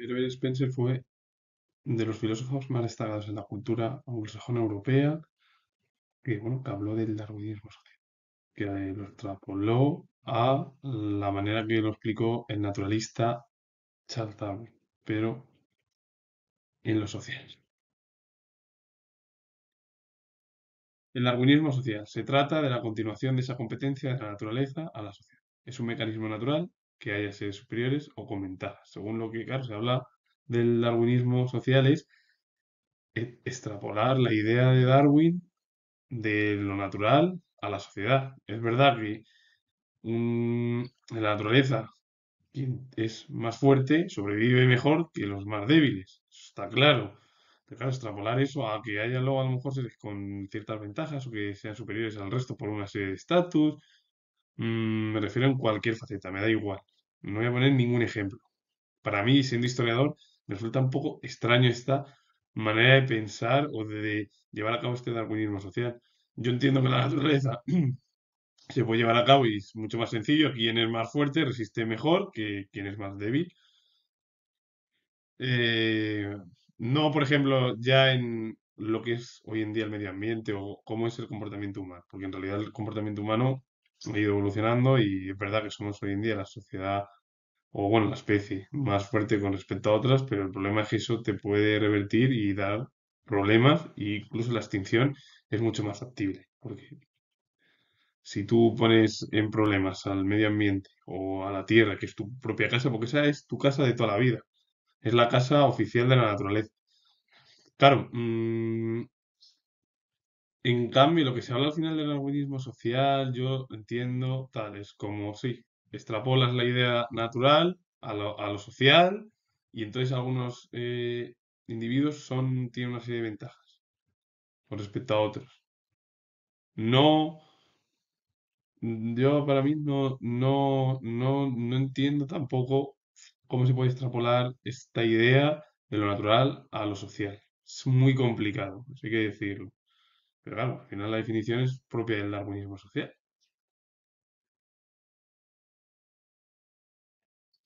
Herbert Spencer fue de los filósofos más destacados en la cultura anglosajona europea, que, bueno, habló del darwinismo social, que lo extrapoló a la manera que lo explicó el naturalista Charles Darwin, pero en lo social. El darwinismo social se trata de la continuación de esa competencia de la naturaleza a la sociedad. Es un mecanismo natural que haya seres superiores o comentar, Según lo que, claro, se habla del darwinismo social es e, extrapolar la idea de Darwin de lo natural a la sociedad. Es verdad que la naturaleza quien es más fuerte sobrevive mejor que los más débiles. está claro. Pero claro, extrapolar eso a que haya luego a lo mejor seres con ciertas ventajas o que sean superiores al resto por una serie de estatus, Mm, me refiero en cualquier faceta, me da igual. No voy a poner ningún ejemplo. Para mí, siendo historiador, me resulta un poco extraño esta manera de pensar o de llevar a cabo este darwinismo social. Yo entiendo que la naturaleza se puede llevar a cabo y es mucho más sencillo. Quien es más fuerte resiste mejor que quien es más débil. Eh, no, por ejemplo, ya en lo que es hoy en día el medio ambiente o cómo es el comportamiento humano, porque en realidad el comportamiento humano ha ido evolucionando y es verdad que somos hoy en día la sociedad o bueno, la especie más fuerte con respecto a otras, pero el problema es que eso te puede revertir y dar problemas e incluso la extinción es mucho más factible, porque si tú pones en problemas al medio ambiente o a la tierra, que es tu propia casa, porque esa es tu casa de toda la vida, es la casa oficial de la naturaleza. Claro, mm, en cambio, lo que se habla al final del darwinismo social, yo entiendo tal, es como, si extrapolas la idea natural a lo, social y entonces algunos eh, individuos son, tienen una serie de ventajas con respecto a otros. No, yo para mí no, no, entiendo tampoco cómo se puede extrapolar esta idea de lo natural a lo social. Es muy complicado, hay que decirlo. Pero claro, al final la definición es propia del darwinismo social.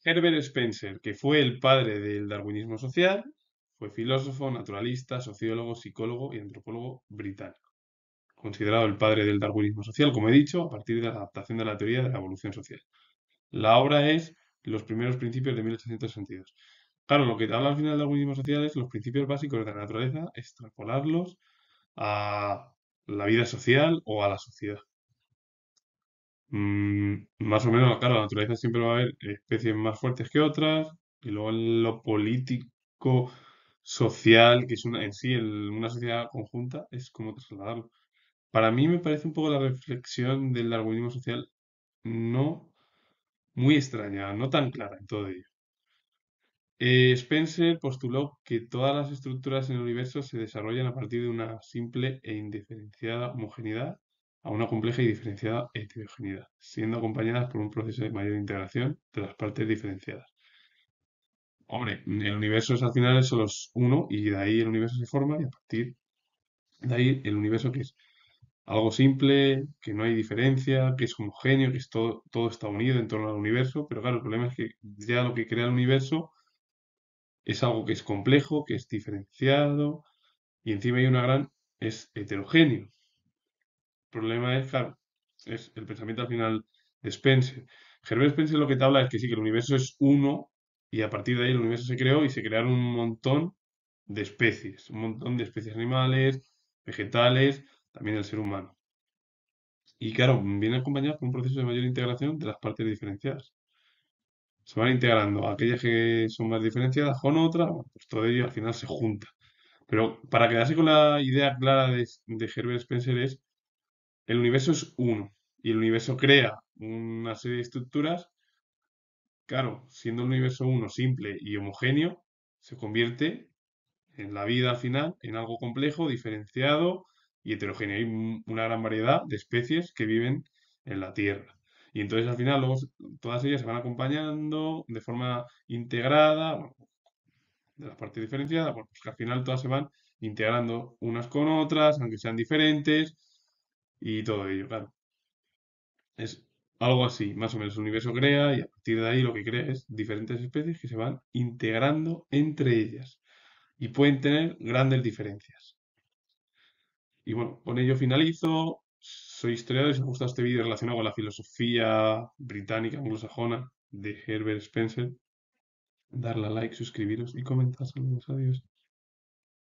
Herbert Spencer, que fue el padre del darwinismo social, fue filósofo, naturalista, sociólogo, psicólogo y antropólogo británico. Considerado el padre del darwinismo social, como he dicho, a partir de la adaptación de la teoría de la evolución social. La obra es Los primeros principios de 1862. Claro, lo que habla al final del darwinismo social es los principios básicos de la naturaleza, extrapolarlos a la vida social o a la sociedad. Mm, más o menos, claro, la naturaleza siempre va a haber especies más fuertes que otras, y luego en lo político, social, que es una, en sí una sociedad conjunta, es como trasladarlo. Para mí me parece un poco la reflexión del algoritmo social no muy extraña, no tan clara en todo ello. Eh, Spencer postuló que todas las estructuras en el universo se desarrollan a partir de una simple e indiferenciada homogeneidad a una compleja y diferenciada heterogeneidad, siendo acompañadas por un proceso de mayor integración de las partes diferenciadas. Hombre, el universo es al final solo uno y de ahí el universo se forma y a partir de ahí el universo que es algo simple, que no hay diferencia, que es homogéneo, que es todo, todo está unido en torno al universo, pero claro, el problema es que ya lo que crea el universo es algo que es complejo, que es diferenciado y encima hay una gran, es heterogéneo. El problema es, claro, es el pensamiento al final de Spencer. Herbert Spencer lo que te habla es que sí, que el universo es uno y a partir de ahí el universo se creó y se crearon un montón de especies, un montón de especies animales, vegetales, también el ser humano. Y claro, viene acompañado por un proceso de mayor integración de las partes diferenciadas se van integrando. Aquellas que son más diferenciadas con otras, pues todo ello al final se junta. Pero para quedarse con la idea clara de, de Herbert Spencer es, el universo es uno y el universo crea una serie de estructuras. Claro, siendo el universo uno simple y homogéneo, se convierte en la vida al final en algo complejo, diferenciado y heterogéneo. Hay una gran variedad de especies que viven en la Tierra. Y entonces al final todas ellas se van acompañando de forma integrada, de la parte diferenciada, porque pues al final todas se van integrando unas con otras, aunque sean diferentes, y todo ello, claro. Es algo así, más o menos el universo crea y a partir de ahí lo que crea es diferentes especies que se van integrando entre ellas y pueden tener grandes diferencias. Y bueno, con ello finalizo. Soy historiador y si os gusta este vídeo relacionado con la filosofía británica anglosajona de Herbert Spencer, darle a like, suscribiros y comentar. Saludos, adiós.